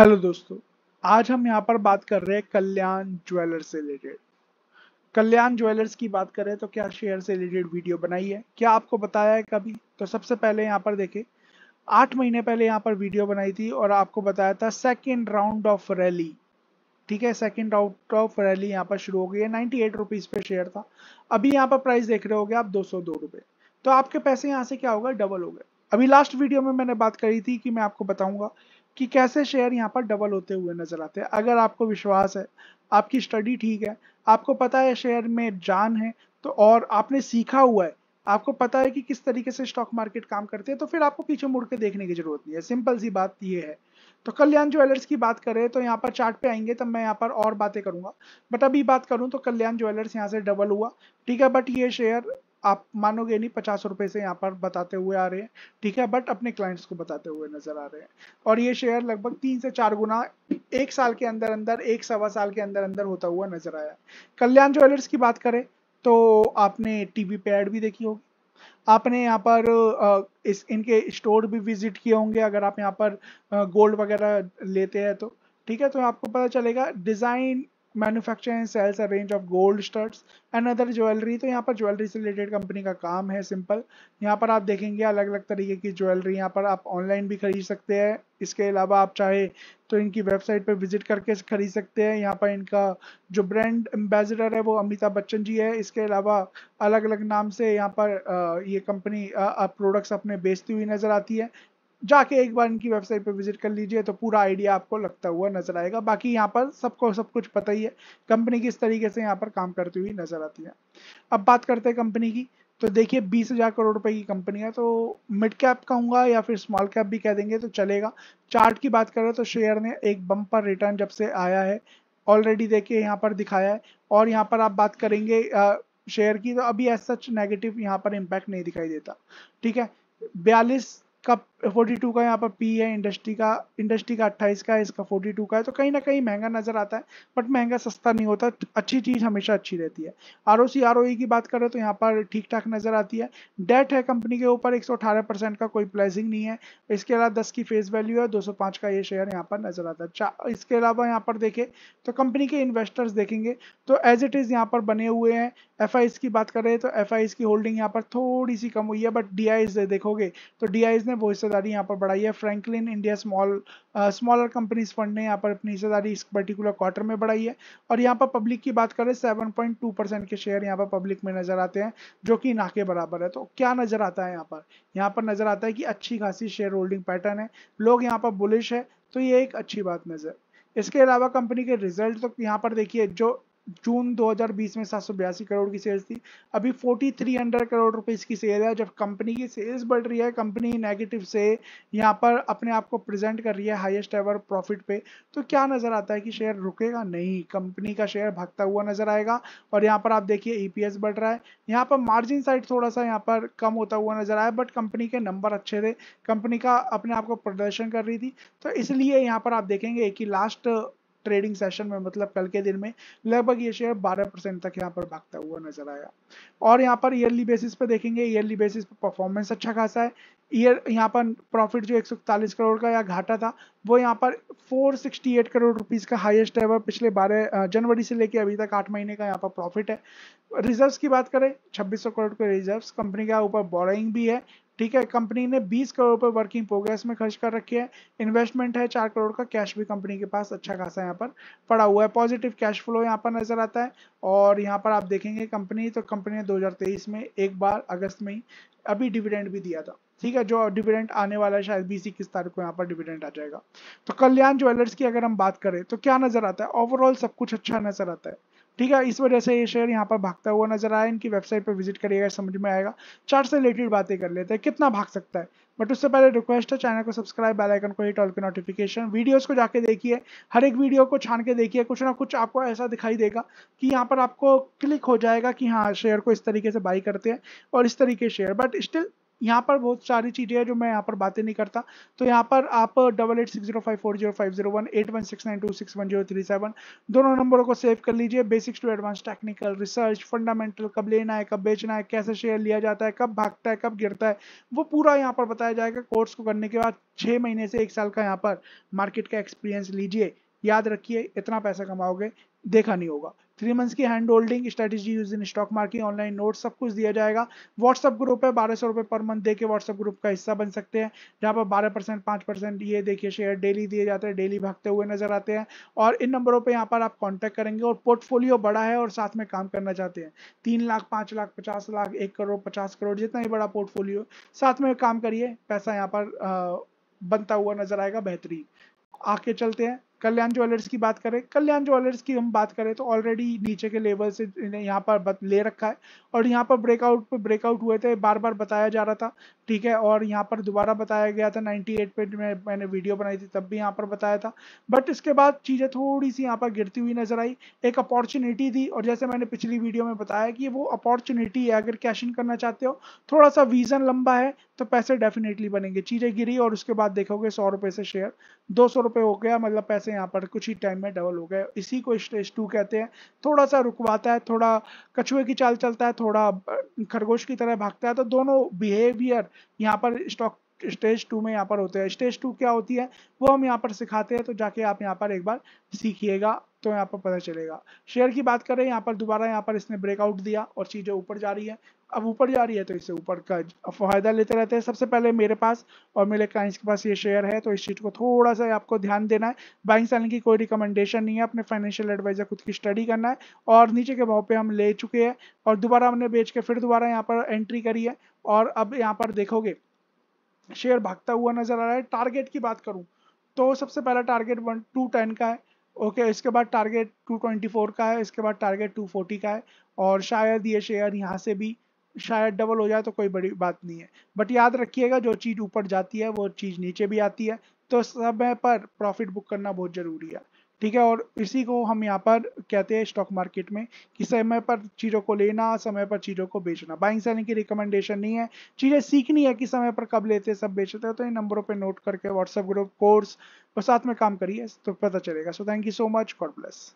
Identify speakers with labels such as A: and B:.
A: hello दोस्तों आज हम यहाँ पर बात कर रहे हैं कल्याण ज्वेलर्स से रिलेटेड कल्याण ज्वेलर्स की बात करें तो क्या शेयर से रिलेटेड वीडियो बनाई है क्या आपको बताया है कभी तो सबसे पहले यहाँ पर देखें आठ महीने पहले यहाँ पर वीडियो बनाई थी और आपको बताया था सेकेंड राउंड ऑफ रैली ठीक है सेकेंड राउंड ऑफ रैली यहाँ पर शुरू हो गई है नाइन्टी एट रुपीज पे शेयर था अभी यहाँ पर प्राइस देख रहे हो आप दो सौ दो तो आपके पैसे यहाँ से क्या होगा डबल हो गए अभी लास्ट वीडियो में मैंने बात करी थी कि मैं आपको बताऊंगा कि कैसे शेयर यहाँ पर डबल होते हुए नजर आते हैं अगर आपको विश्वास है आपकी स्टडी ठीक है आपको पता है शेयर में जान है तो और आपने सीखा हुआ है आपको पता है कि किस तरीके से स्टॉक मार्केट काम करते हैं तो फिर आपको पीछे मुड़ के देखने की जरूरत नहीं है सिंपल सी बात ये है तो कल्याण ज्वेलर्स की बात करें तो यहाँ पर चार्ट पे आएंगे तब मैं यहाँ पर और बातें करूंगा बट अभी बात करूँ तो कल्याण ज्वेलर्स यहाँ से डबल हुआ ठीक है बट ये शेयर आप मानोगे नहीं पचास रुपए से यहाँ पर बताते हुए आ रहे हैं ठीक है बट अपने क्लाइंट्स को बताते हुए नजर आ रहे हैं और ये शेयर लगभग तीन से चार गुना एक साल के अंदर अंदर एक सवा साल के अंदर अंदर होता हुआ नजर आया कल्याण ज्वेलर्स की बात करें तो आपने टीवी पे एड भी देखी होगी आपने यहाँ पर इस इनके स्टोर भी विजिट किए होंगे अगर आप यहाँ पर गोल्ड वगैरह लेते हैं तो ठीक है तो आपको पता चलेगा design manufacture and sales a range of gold studs and other jewellery तो यहाँ पर ज्वेलरी से रिलेटेड कंपनी का काम है सिंपल यहाँ पर आप देखेंगे अलग अलग तरीके की ज्वेलरी यहाँ पर आप ऑनलाइन भी खरीद सकते हैं इसके अलावा आप चाहे तो इनकी वेबसाइट पर विजिट करके खरीद सकते हैं यहाँ पर इनका जो ब्रांड एम्बेसडर है वो अमिताभ बच्चन जी है इसके अलावा अलग अलग नाम से यहाँ पर ये यह कंपनी प्रोडक्ट्स अपने बेचती हुई नज़र आती है जाके एक बार इनकी वेबसाइट पर विजिट कर लीजिए तो पूरा आइडिया आपको लगता हुआ नजर आएगा बाकी यहाँ पर सबको सब कुछ पता ही है कंपनी किस तरीके से यहाँ पर काम करती हुई नजर आती है अब बात करते हैं कंपनी की तो देखिए बीस हज़ार करोड़ रुपए की कंपनी है तो मिड कैप कहूंगा या फिर स्मॉल कैप भी कह देंगे तो चलेगा चार्ट की बात करें तो शेयर ने एक बम पर रिटर्न जब से आया है ऑलरेडी देखिए यहाँ पर दिखाया है और यहाँ पर आप बात करेंगे शेयर की तो अभी एज सच नेगेटिव यहाँ पर इम्पैक्ट नहीं दिखाई देता ठीक है बयालीस का फोर्टी टू का यहाँ पर पी है इंडस्ट्री का इंडस्ट्री का अट्ठाईस का है इसका फोर्टी टू का है तो कहीं ना कहीं महंगा नजर आता है बट महंगा सस्ता नहीं होता अच्छी चीज़ हमेशा अच्छी रहती है R O C R O ई की बात करें तो यहाँ पर ठीक ठाक नजर आती है डेट है कंपनी के ऊपर एक सौ अठारह परसेंट का कोई प्लेसिंग नहीं है इसके अलावा दस की फेस वैल्यू है दो सौ पाँच का ये शेयर यहाँ पर नजर आता है इसके अलावा यहाँ पर देखें तो कंपनी के इन्वेस्टर्स देखेंगे तो एज इट इज़ यहाँ पर बने हुए हैं एफ आई की बात करें तो एफ आई की होल्डिंग यहाँ पर थोड़ी सी कम हुई है बट डी देखोगे तो डी ने वो हिस्सेदारी यहाँ पर बढ़ाई है Franklin India small smaller companies fund ने यहाँ पर अपनी हिस्सेदारी इस पर्टिकुलर क्वार्टर में बढ़ाई है और यहाँ पर पब्लिक की बात करें सेवन पॉइंट टू परसेंट के शेयर यहाँ पर पब्लिक में नजर आते हैं जो कि ना के बराबर है तो क्या नजर आता है यहाँ पर यहाँ पर नजर आता है कि अच्छी खासी शेयर होल्डिंग पैटर्न है लोग यहाँ पर बुलिश है तो ये एक अच्छी बात नजर इसके अलावा कंपनी के रिजल्ट तो यहाँ पर देखिए जो जून 2020 में सात करोड़ की सेल्स थी अभी 4300 करोड़ रुपए इसकी सेल है जब कंपनी की सेल्स बढ़ रही है कंपनी नेगेटिव से यहाँ पर अपने आप को प्रेजेंट कर रही है हाईएस्ट एवर प्रॉफिट पे तो क्या नज़र आता है कि शेयर रुकेगा नहीं कंपनी का शेयर भागता हुआ नज़र आएगा और यहाँ पर आप देखिए ई e बढ़ रहा है यहाँ पर मार्जिन साइड थोड़ा सा यहाँ पर कम होता हुआ नज़र आया बट कंपनी के नंबर अच्छे थे कंपनी का अपने आप को प्रदर्शन कर रही थी तो इसलिए यहाँ पर आप देखेंगे कि लास्ट ट्रेडिंग सेशन में मतलब कल के दिन में लगभग ये शेयर 12 परसेंट तक यहाँ पर भागता हुआ नजर आया और यहाँ पर ईयरली बेसिस पे देखेंगे ईयरली बेसिस पे परफॉर्मेंस अच्छा खासा है ईयर यहाँ पर प्रॉफिट जो एक करोड़ का या घाटा था वो यहाँ पर 468 करोड़ रुपीस का हाईएस्ट है वह पिछले 12 जनवरी से लेकर अभी तक आठ महीने का यहाँ पर प्रॉफिट है रिजर्व्स की बात करें 2600 करोड़ के रिजर्व्स कंपनी का ऊपर बोराइंग भी है ठीक है कंपनी ने 20 करोड़ रुपए वर्किंग प्रोग्रेस में खर्च कर रखी है इन्वेस्टमेंट है चार करोड़ का कैश भी कंपनी के पास अच्छा खासा यहाँ पर पड़ा हुआ है पॉजिटिव कैश फ्लो यहाँ पर नजर आता है और यहाँ पर आप देखेंगे कंपनी तो कंपनी ने दो में एक बार अगस्त में ही अभी डिविडेंड भी दिया था ठीक है जो डिविडेंड आने वाला है शायद बीस इक्कीस तारीख को यहाँ पर डिविडेंड आ जाएगा तो कल्याण ज्वेलर्स की अगर हम बात करें तो क्या नजर आता है ओवरऑल सब कुछ अच्छा नजर आता है ठीक है इस वजह से ये शेयर यहाँ पर भागता हुआ नजर आया इनकी वेबसाइट पर विजिट करिएगा समझ में आएगा चार्ट से रिलेटेड बातें कर लेते हैं कितना भाग सकता है बट उससे पहले रिक्वेस्ट है चैनल को सब्सक्राइब बेल आइकन को हिट ऑल के नोटिफिकेशन वीडियोस को जाके देखिए हर एक वीडियो को छान के देखिए कुछ ना कुछ आपको ऐसा दिखाई देगा कि यहाँ पर आपको क्लिक हो जाएगा कि हाँ शेयर को इस तरीके से बाई करते हैं और इस तरीके शेयर बट स्टिल यहाँ पर बहुत सारी चीज़ें हैं जो मैं यहाँ पर बातें नहीं करता तो यहाँ पर आप double eight six zero five four zero five zero one eight one six nine two six one zero three seven दोनों नंबरों को सेव कर लीजिए basics to advance technical research fundamental कब लेना है कब बेचना है कैसे शेयर लिया जाता है कब भागता है कब गिरता है वो पूरा यहाँ पर बताया जाएगा कोर्स को करने के बाद छः महीने से एक साल का यहाँ पर मार्केट का एक्सपीरियंस लीजिए याद रखिए इतना पैसा कमाओगे देखा नहीं होगा थ्री मंथ्स की hand holding strategy use in stock market online note सब कुछ दिया जाएगा व्हाट्सअप ग्रुप है बारह सौ रुपये पर मंथ दे के व्हाट्सअप ग्रुप का हिस्सा बन सकते हैं जहाँ पर बारह परसेंट पाँच परसेंट ये देखिए शेयर डेली दिए जाते हैं डेली भागते हुए नजर आते हैं और इन नंबरों पर यहाँ पर आप कॉन्टैक्ट करेंगे और पोर्टफोलियो बड़ा है और साथ में काम करना चाहते हैं तीन लाख पाँच लाख पचास लाख एक करोड़ पचास करोड़ जितना ही बड़ा पोर्टफोलियो साथ में काम करिए पैसा यहाँ पर बनता हुआ नजर आएगा बेहतरीन आके चलते हैं कल्याण ज्वेलर्स की बात करें कल्याण ज्वेलर्स की हम बात करें तो ऑलरेडी नीचे के लेवल से यहाँ पर ले रखा है और यहाँ पर ब्रेकआउट पे ब्रेकआउट हुए थे बार बार बताया जा रहा था ठीक है और यहाँ पर दोबारा बताया गया था 98 पे मैं मैंने वीडियो बनाई थी तब भी यहाँ पर बताया था बट इसके बाद चीज़ें थोड़ी सी यहाँ पर गिरती हुई नजर आई एक अपॉर्चुनिटी थी और जैसे मैंने पिछली वीडियो में बताया कि वो अपॉर्चुनिटी है अगर कैश इन करना चाहते हो थोड़ा सा विज़न लंबा है तो पैसे डेफिनेटली बनेंगे चीज़ें गिरी और उसके बाद देखोगे सौ रुपए से शेयर दो सौ रुपये हो गया मतलब पैसे यहाँ पर कुछ ही टाइम में डबल हो गए इसी को स्टेज टू कहते हैं थोड़ा सा रुकवाता है थोड़ा कछुए की चाल चलता है थोड़ा खरगोश की तरह भागता है तो दोनों बिहेवियर यहाँ पर स्टॉक स्टेज टू में यहाँ पर होते हैं स्टेज टू क्या होती है वो हम यहाँ पर सिखाते हैं तो जाके आप यहाँ पर एक बार सीखिएगा तो यहाँ पर पता चलेगा शेयर की बात करें यहाँ पर दोबारा यहाँ पर इसने ब्रेकआउट दिया और चीज़ें ऊपर जा रही है अब ऊपर जा रही है तो इसे ऊपर का फ़ायदा लेते रहते हैं सबसे पहले मेरे पास और मेरे क्लाइंट्स के पास ये शेयर है तो इस चीज़ को थोड़ा सा आपको ध्यान देना है बाइंग सेलिंग की कोई रिकमेंडेशन नहीं है अपने फाइनेंशियल एडवाइजर खुद की स्टडी करना है और नीचे के भाव पे हम ले चुके हैं और दोबारा हमने बेच के फिर दोबारा यहाँ पर एंट्री करी है और अब यहाँ पर देखोगे शेयर भागता हुआ नजर आ रहा है टारगेट की बात करूँ तो सबसे पहला टारगेट वन टू टेन का है ओके okay, इसके बाद टारगेट 224 का है इसके बाद टारगेट 240 का है और शायद ये शेयर यहाँ से भी शायद डबल हो जाए तो कोई बड़ी बात नहीं है बट याद रखिएगा जो चीज़ ऊपर जाती है वो चीज़ नीचे भी आती है तो समय पर प्रॉफिट बुक करना बहुत ज़रूरी है ठीक है और इसी को हम यहाँ पर कहते हैं स्टॉक मार्केट में कि समय पर चीज़ों को लेना समय पर चीज़ों को बेचना बाइंग सेलिंग की रिकमेंडेशन नहीं है चीज़ें सीखनी है कि समय पर कब लेते सब बेचते हैं तो इन नंबरों पर नोट करके व्हाट्सएप ग्रुप कोर्स और साथ में काम करिए तो पता चलेगा so thank you so much God bless